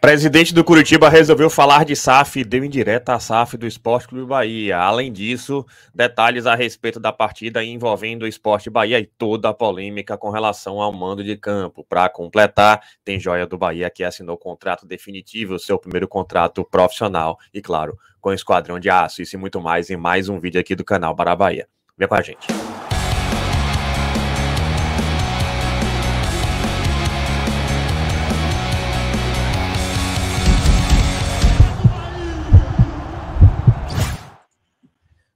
Presidente do Curitiba resolveu falar de SAF e deu indireta a SAF do Esporte Clube Bahia. Além disso, detalhes a respeito da partida envolvendo o Esporte Bahia e toda a polêmica com relação ao mando de campo. Para completar, tem Joia do Bahia que assinou contrato definitivo, seu primeiro contrato profissional e, claro, com o Esquadrão de Aço. Isso e muito mais em mais um vídeo aqui do canal Bara Bahia. Vem com a gente.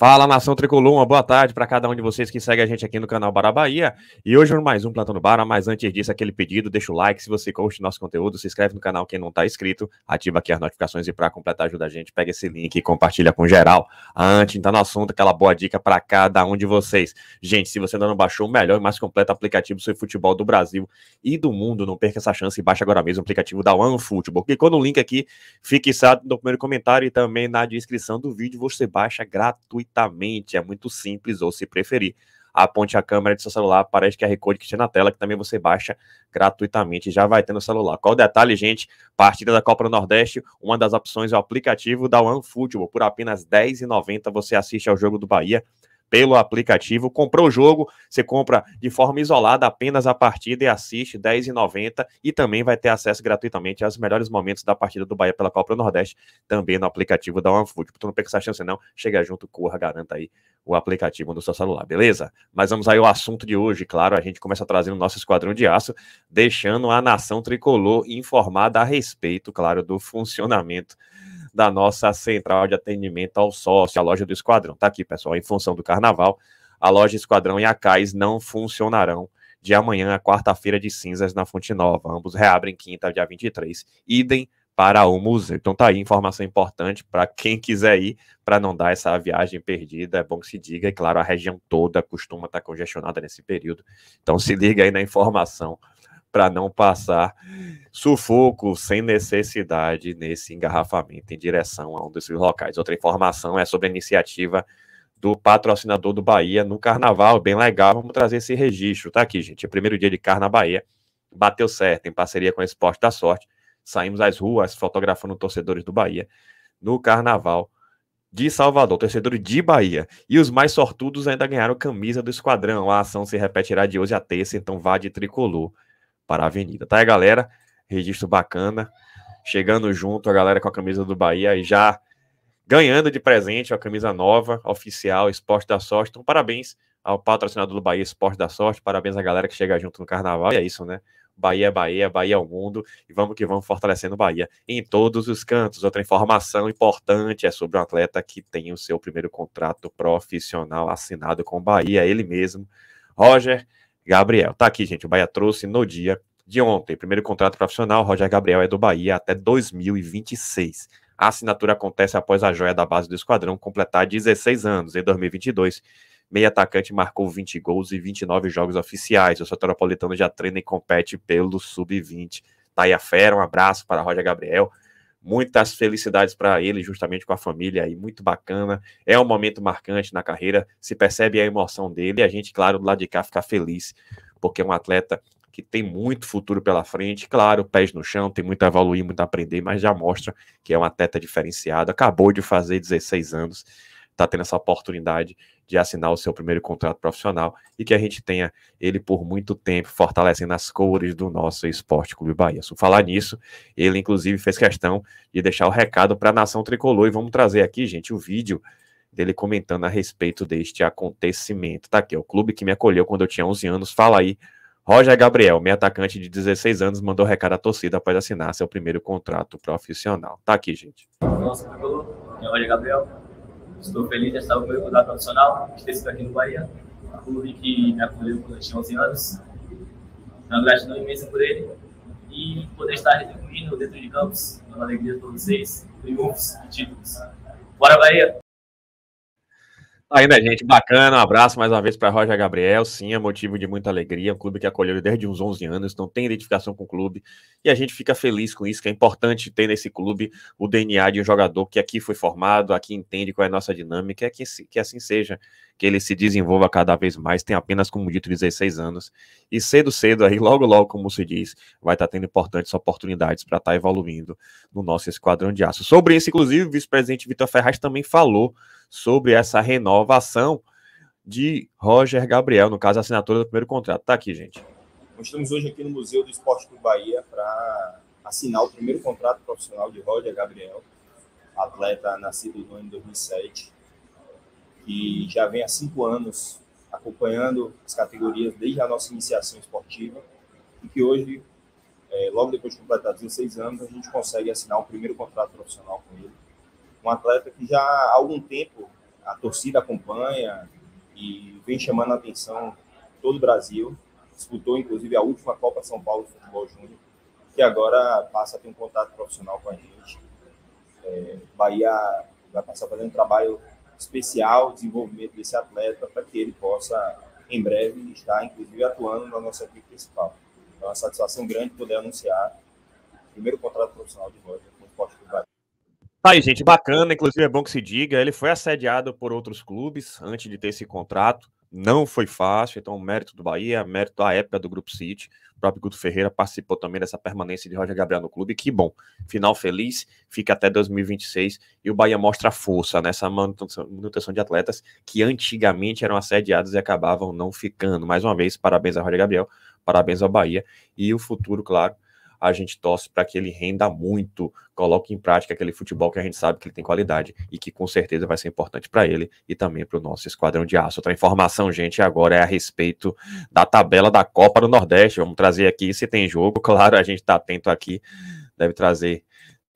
Fala nação tricolor, uma boa tarde para cada um de vocês que segue a gente aqui no canal Bara Bahia. E hoje mais um plantão no Bara, mas antes disso, aquele pedido, deixa o like se você curte nosso conteúdo, se inscreve no canal quem não está inscrito, ativa aqui as notificações e para completar ajuda a gente, pega esse link e compartilha com geral. Ah, antes de entrar no assunto, aquela boa dica para cada um de vocês. Gente, se você ainda não baixou o melhor e mais completo aplicativo sobre futebol do Brasil e do mundo, não perca essa chance e baixa agora mesmo o aplicativo da OneFootball. Clicou no link aqui, fixado no primeiro comentário e também na descrição do vídeo, você baixa gratuitamente gratuitamente, é muito simples, ou se preferir, aponte a câmera de seu celular, aparece QR Code que tinha na tela, que também você baixa gratuitamente, já vai tendo no celular. Qual o detalhe, gente? Partida da Copa do Nordeste, uma das opções é o aplicativo da OneFootball, por apenas R$10,90 você assiste ao jogo do Bahia, pelo aplicativo. Comprou o jogo, você compra de forma isolada apenas a partida e assiste R$10,90 e também vai ter acesso gratuitamente aos melhores momentos da partida do Bahia pela Copa do Nordeste, também no aplicativo da OneFoot. Tu não perca essa chance não, chega junto, corra, garanta aí o aplicativo no seu celular, beleza? Mas vamos aí ao assunto de hoje, claro, a gente começa trazendo o nosso esquadrão de aço, deixando a nação tricolor informada a respeito, claro, do funcionamento da nossa central de atendimento ao sócio, a loja do Esquadrão. Tá aqui, pessoal, em função do carnaval, a loja Esquadrão e a CAIS não funcionarão de amanhã à quarta-feira de cinzas na Fonte Nova. Ambos reabrem quinta, dia 23. Idem para o museu. Então tá aí informação importante para quem quiser ir, para não dar essa viagem perdida. É bom que se diga, e claro, a região toda costuma estar tá congestionada nesse período. Então se liga aí na informação para não passar sufoco sem necessidade nesse engarrafamento em direção a um desses locais. Outra informação é sobre a iniciativa do patrocinador do Bahia no Carnaval, bem legal, vamos trazer esse registro, tá aqui, gente, é o primeiro dia de Carna Bahia, bateu certo, em parceria com o Esporte da Sorte, saímos às ruas fotografando torcedores do Bahia no Carnaval de Salvador, Torcedor de Bahia. E os mais sortudos ainda ganharam camisa do esquadrão. A ação se repetirá de hoje a terça, então vá de tricolor para a Avenida. Tá aí, galera? Registro bacana. Chegando junto, a galera com a camisa do Bahia e já ganhando de presente a camisa nova, oficial, Esporte da Sorte. Então, parabéns ao patrocinador do Bahia Esporte da Sorte. Parabéns à galera que chega junto no carnaval. E é isso, né? Bahia é Bahia, Bahia é o mundo. E vamos que vamos fortalecendo o Bahia em todos os cantos. Outra informação importante é sobre um atleta que tem o seu primeiro contrato profissional assinado com o Bahia, ele mesmo. Roger Gabriel. Tá aqui, gente. O Bahia trouxe no dia de ontem. Primeiro contrato profissional, Roger Gabriel é do Bahia até 2026. A assinatura acontece após a joia da base do esquadrão completar 16 anos. Em 2022, meio atacante marcou 20 gols e 29 jogos oficiais. O Soteropolitano já treina e compete pelo Sub-20. Tá aí a fera, um abraço para Roger Gabriel. Muitas felicidades para ele, justamente com a família aí, muito bacana. É um momento marcante na carreira, se percebe a emoção dele e a gente, claro, do lado de cá fica feliz, porque é um atleta que tem muito futuro pela frente, claro, pés no chão, tem muito a evoluir, muito a aprender, mas já mostra que é um atleta diferenciado. Acabou de fazer 16 anos, está tendo essa oportunidade de assinar o seu primeiro contrato profissional e que a gente tenha ele por muito tempo fortalecendo as cores do nosso Esporte Clube Bahia. Se falar nisso, ele inclusive fez questão de deixar o recado para a nação tricolor e vamos trazer aqui, gente, o vídeo dele comentando a respeito deste acontecimento. Tá aqui, o clube que me acolheu quando eu tinha 11 anos, fala aí. Roger Gabriel, meu atacante de 16 anos, mandou recado à torcida após assinar seu primeiro contrato profissional. Tá aqui, gente. Nossa, é Roger Gabriel Estou feliz de estar no meu lugar profissional, de ter sido aqui no Bahia, um clube que me acolheu quando eu tinha 11 anos. Tenho uma gratidão imensa por ele e poder estar retribuindo dentro de campos, uma alegria a todos vocês, triunfos e títulos. Bora, Bahia! Ainda, é, gente, bacana. Um abraço mais uma vez para Roger Gabriel. Sim, é motivo de muita alegria. É um clube que acolheu ele desde uns 11 anos, não tem identificação com o clube. E a gente fica feliz com isso, que é importante ter nesse clube o DNA de um jogador que aqui foi formado, aqui entende qual é a nossa dinâmica. É que, que assim seja, que ele se desenvolva cada vez mais. Tem apenas, como dito, 16 anos. E cedo, cedo, aí, logo, logo, como se diz, vai estar tá tendo importantes oportunidades para estar tá evoluindo no nosso esquadrão de aço. Sobre isso, inclusive, o vice-presidente Vitor Ferraz também falou sobre essa renovação de Roger Gabriel, no caso, a assinatura do primeiro contrato. Tá aqui, gente. Nós estamos hoje aqui no Museu do Esporte do Bahia para assinar o primeiro contrato profissional de Roger Gabriel, atleta nascido no ano de 2007, que já vem há cinco anos acompanhando as categorias desde a nossa iniciação esportiva e que hoje, eh, logo depois de completar 16 anos, a gente consegue assinar o primeiro contrato profissional com ele um atleta que já há algum tempo a torcida acompanha e vem chamando a atenção todo o Brasil. Disputou, inclusive, a última Copa São Paulo de Futebol Júnior, que agora passa a ter um contato profissional com a gente. É, Bahia vai passar a fazer um trabalho especial, desenvolvimento desse atleta, para que ele possa, em breve, estar, inclusive, atuando na nossa equipe principal. Então, é uma satisfação grande poder anunciar o primeiro contrato profissional de Roger Tá aí, gente, bacana. Inclusive, é bom que se diga. Ele foi assediado por outros clubes antes de ter esse contrato. Não foi fácil, então, é mérito do Bahia, é mérito da época do Grupo City. O próprio Guto Ferreira participou também dessa permanência de Roger Gabriel no clube. Que bom, final feliz, fica até 2026. E o Bahia mostra força nessa manutenção de atletas que antigamente eram assediados e acabavam não ficando. Mais uma vez, parabéns a Roger Gabriel, parabéns ao Bahia e o futuro, claro, a gente torce para que ele renda muito, coloque em prática aquele futebol que a gente sabe que ele tem qualidade e que com certeza vai ser importante para ele e também para o nosso esquadrão de aço. Outra informação, gente, agora é a respeito da tabela da Copa do Nordeste. Vamos trazer aqui se tem jogo, claro, a gente está atento aqui, deve trazer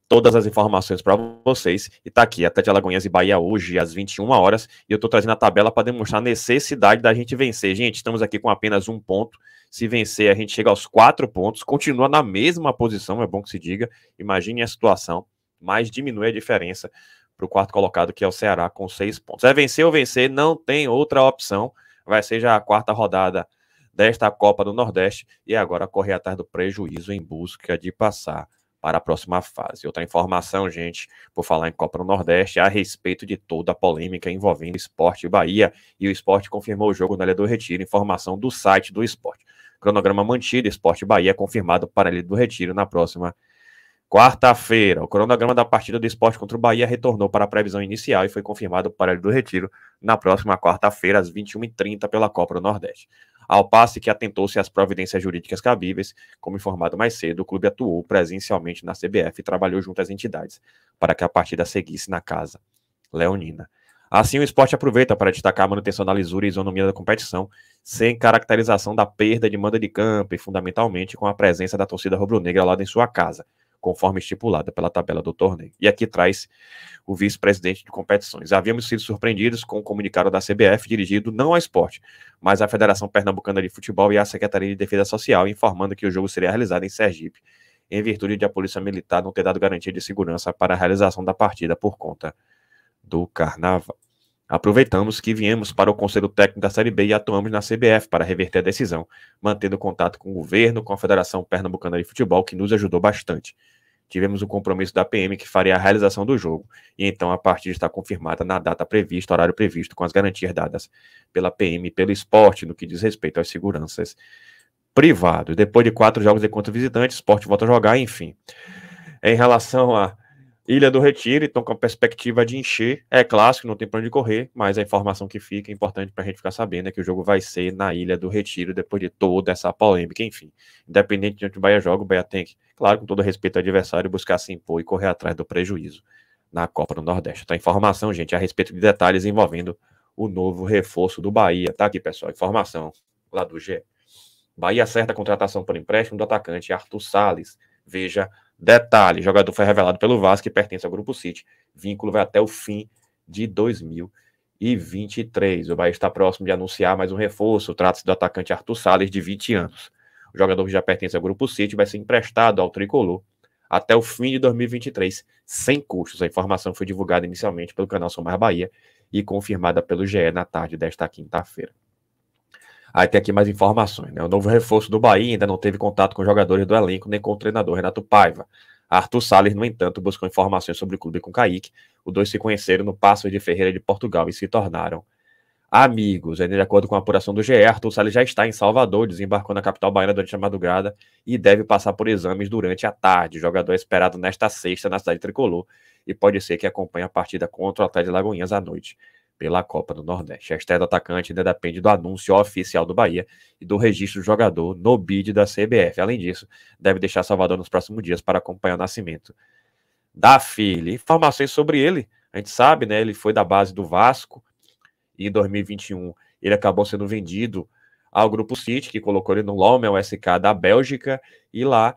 todas as informações para vocês. E tá aqui, até de Alagoinhas e Bahia hoje, às 21 horas. E eu tô trazendo a tabela para demonstrar a necessidade da gente vencer. Gente, estamos aqui com apenas um ponto se vencer, a gente chega aos quatro pontos, continua na mesma posição, é bom que se diga. Imagine a situação, mas diminui a diferença para o quarto colocado, que é o Ceará, com seis pontos. É vencer ou vencer, não tem outra opção. Vai ser já a quarta rodada desta Copa do Nordeste e agora correr atrás do prejuízo em busca de passar para a próxima fase. Outra informação, gente, por falar em Copa do Nordeste, a respeito de toda a polêmica envolvendo Esporte Bahia, e o Esporte confirmou o jogo na Ilha do Retiro, informação do site do Esporte. Cronograma mantido, Esporte Bahia é confirmado para a Ilha do Retiro na próxima quarta-feira. O cronograma da partida do Esporte contra o Bahia retornou para a previsão inicial e foi confirmado para a Ilha do Retiro na próxima quarta-feira, às 21h30, pela Copa do Nordeste. Ao passe que atentou-se às providências jurídicas cabíveis, como informado mais cedo, o clube atuou presencialmente na CBF e trabalhou junto às entidades para que a partida seguisse na casa leonina. Assim, o esporte aproveita para destacar a manutenção da lisura e isonomia da competição sem caracterização da perda de manda de campo e, fundamentalmente, com a presença da torcida rubro-negra lá em sua casa, conforme estipulada pela tabela do torneio. E aqui traz o vice-presidente de competições. Havíamos sido surpreendidos com o um comunicado da CBF dirigido não ao esporte, mas à Federação Pernambucana de Futebol e à Secretaria de Defesa Social, informando que o jogo seria realizado em Sergipe, em virtude de a Polícia Militar não ter dado garantia de segurança para a realização da partida por conta do carnaval. Aproveitamos que viemos para o Conselho Técnico da Série B e atuamos na CBF para reverter a decisão, mantendo contato com o governo, com a Federação Pernambucana de Futebol, que nos ajudou bastante. Tivemos o um compromisso da PM que faria a realização do jogo, e então a partida está confirmada na data prevista, horário previsto, com as garantias dadas pela PM e pelo esporte no que diz respeito às seguranças privadas. Depois de quatro jogos de contra visitante, o esporte volta a jogar, enfim. Em relação a Ilha do Retiro, então com a perspectiva de encher, é clássico, não tem pra onde correr, mas a informação que fica é importante pra gente ficar sabendo é que o jogo vai ser na Ilha do Retiro, depois de toda essa polêmica, enfim. Independente de onde o Bahia joga, o Bahia tem que, claro, com todo respeito ao adversário, buscar se impor e correr atrás do prejuízo na Copa do Nordeste. Tá informação, gente, é a respeito de detalhes envolvendo o novo reforço do Bahia. Tá aqui, pessoal, informação lá do G. Bahia acerta a contratação por empréstimo do atacante Arthur Salles. Veja Detalhe: jogador foi revelado pelo Vasco e pertence ao Grupo City. Vínculo vai até o fim de 2023. O Bahia está próximo de anunciar mais um reforço. Trata-se do atacante Arthur Salles, de 20 anos. O jogador que já pertence ao Grupo City vai ser emprestado ao tricolor até o fim de 2023, sem custos. A informação foi divulgada inicialmente pelo canal Somar Bahia e confirmada pelo GE na tarde desta quinta-feira. Aí tem aqui mais informações, né? O novo reforço do Bahia ainda não teve contato com jogadores do elenco nem com o treinador Renato Paiva. Arthur Salles, no entanto, buscou informações sobre o clube com Kaique. Os dois se conheceram no Passo de Ferreira de Portugal e se tornaram amigos. De acordo com a apuração do GE, Arthur Salles já está em Salvador, desembarcou na capital baiana durante a madrugada e deve passar por exames durante a tarde. O jogador é esperado nesta sexta na cidade tricolor e pode ser que acompanhe a partida contra o Atlético de Lagoinhas à noite pela Copa do Nordeste. A estreia do atacante ainda depende do anúncio oficial do Bahia e do registro do jogador no BID da CBF. Além disso, deve deixar Salvador nos próximos dias para acompanhar o nascimento da filha. Informações sobre ele, a gente sabe, né? Ele foi da base do Vasco e em 2021 ele acabou sendo vendido ao Grupo City, que colocou ele no Lommel SK da Bélgica e lá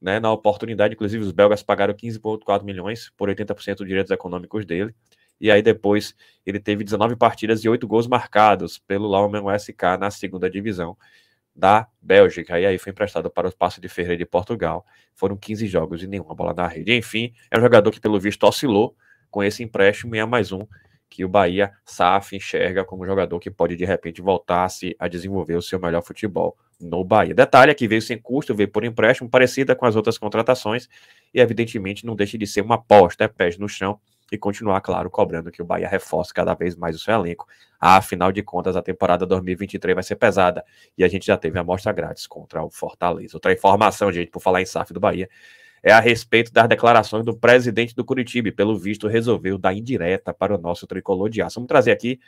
né, na oportunidade, inclusive os belgas pagaram 15,4 milhões por 80% dos direitos econômicos dele e aí depois ele teve 19 partidas e 8 gols marcados pelo Laumann SK na segunda divisão da Bélgica, e aí foi emprestado para o Passo de Ferreira de Portugal, foram 15 jogos e nenhuma bola na rede, enfim, é um jogador que pelo visto oscilou com esse empréstimo e é mais um que o Bahia SAF enxerga como um jogador que pode de repente voltar-se a desenvolver o seu melhor futebol no Bahia. Detalhe é que veio sem custo, veio por empréstimo, parecida com as outras contratações, e evidentemente não deixa de ser uma aposta, é pés no chão, e continuar, claro, cobrando que o Bahia reforce cada vez mais o seu elenco. Afinal de contas, a temporada 2023 vai ser pesada e a gente já teve a amostra grátis contra o Fortaleza. Outra informação, gente, por falar em SAF do Bahia, é a respeito das declarações do presidente do Curitiba, pelo visto resolveu dar indireta para o nosso tricolor de aço. Vamos trazer aqui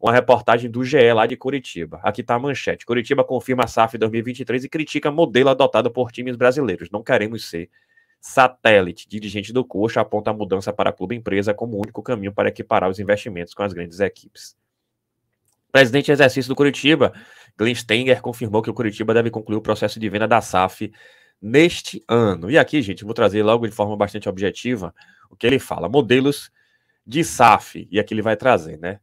uma reportagem do GE lá de Curitiba. Aqui está a manchete. Curitiba confirma a SAF 2023 e critica modelo adotado por times brasileiros. Não queremos ser Satélite, dirigente do Coxa, aponta a mudança para a clube empresa como o único caminho para equiparar os investimentos com as grandes equipes. Presidente de exercício do Curitiba, Glenn Stenger, confirmou que o Curitiba deve concluir o processo de venda da SAF neste ano. E aqui, gente, vou trazer logo de forma bastante objetiva o que ele fala. Modelos de SAF, e aqui ele vai trazer, né?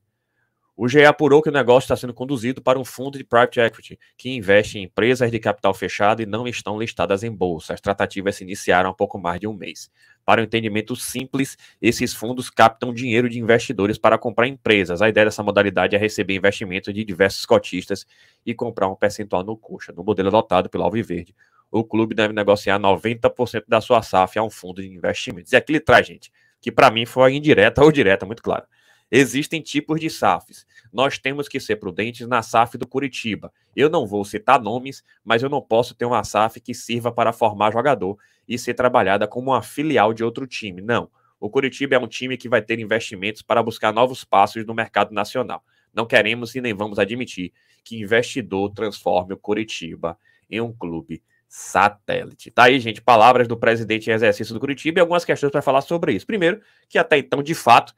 O GE apurou que o negócio está sendo conduzido para um fundo de private equity, que investe em empresas de capital fechado e não estão listadas em bolsa. As tratativas se iniciaram há pouco mais de um mês. Para o um entendimento simples, esses fundos captam dinheiro de investidores para comprar empresas. A ideia dessa modalidade é receber investimentos de diversos cotistas e comprar um percentual no coxa. No modelo adotado pelo Alviverde, o clube deve negociar 90% da sua SAF a um fundo de investimentos. E aqui ele traz, gente, que para mim foi indireta ou direta, muito claro. Existem tipos de SAFs. Nós temos que ser prudentes na SAF do Curitiba. Eu não vou citar nomes, mas eu não posso ter uma SAF que sirva para formar jogador e ser trabalhada como uma filial de outro time. Não. O Curitiba é um time que vai ter investimentos para buscar novos passos no mercado nacional. Não queremos e nem vamos admitir que investidor transforme o Curitiba em um clube satélite. Tá aí, gente, palavras do presidente em exercício do Curitiba e algumas questões para falar sobre isso. Primeiro, que até então, de fato,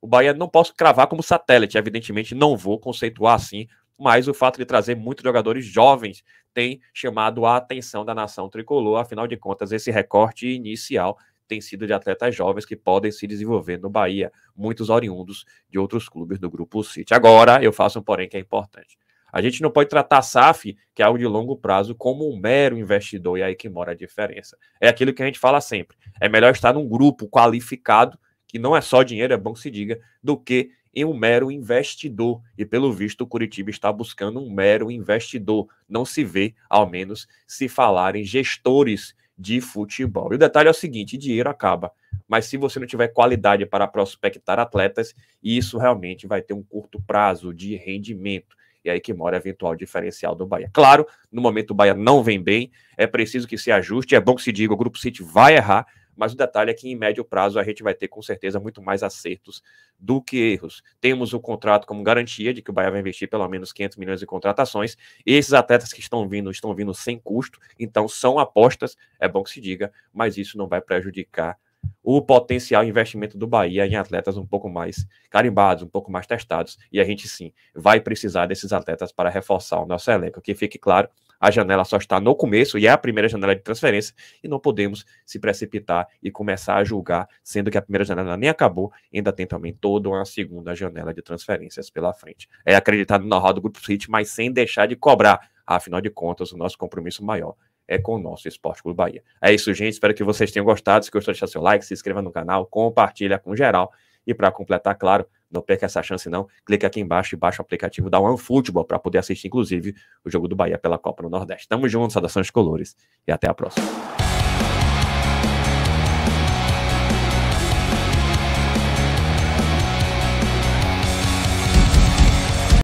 o Bahia não posso cravar como satélite, evidentemente não vou conceituar assim, mas o fato de trazer muitos jogadores jovens tem chamado a atenção da nação tricolor. Afinal de contas, esse recorte inicial tem sido de atletas jovens que podem se desenvolver no Bahia, muitos oriundos de outros clubes do Grupo City. Agora, eu faço um porém que é importante. A gente não pode tratar a SAF, que é algo de longo prazo, como um mero investidor, e aí que mora a diferença. É aquilo que a gente fala sempre. É melhor estar num grupo qualificado que não é só dinheiro, é bom que se diga, do que em um mero investidor. E pelo visto, o Curitiba está buscando um mero investidor. Não se vê, ao menos, se falar em gestores de futebol. E o detalhe é o seguinte: dinheiro acaba. Mas se você não tiver qualidade para prospectar atletas, isso realmente vai ter um curto prazo de rendimento. E aí que mora o eventual diferencial do Bahia. Claro, no momento o Bahia não vem bem, é preciso que se ajuste, é bom que se diga, o Grupo City vai errar, mas o detalhe é que em médio prazo a gente vai ter com certeza muito mais acertos do que erros. Temos o contrato como garantia de que o Bahia vai investir pelo menos 500 milhões em contratações. E esses atletas que estão vindo estão vindo sem custo, então são apostas, é bom que se diga, mas isso não vai prejudicar o potencial investimento do Bahia em atletas um pouco mais carimbados, um pouco mais testados. E a gente sim vai precisar desses atletas para reforçar o nosso elenco. Que fique claro, a janela só está no começo e é a primeira janela de transferência, e não podemos se precipitar e começar a julgar, sendo que a primeira janela nem acabou, ainda tem também toda uma segunda janela de transferências pela frente. É acreditar no know-how do Grupo City, mas sem deixar de cobrar. Afinal de contas, o nosso compromisso maior é com o nosso Esporte Clube Bahia. É isso, gente. Espero que vocês tenham gostado. Se gostou, deixa seu like, se inscreva no canal, compartilha com geral. E para completar, claro, não perca essa chance, não. Clique aqui embaixo e baixa o aplicativo da OneFootball para poder assistir, inclusive, o jogo do Bahia pela Copa no Nordeste. Tamo junto, saudações colores e até a próxima.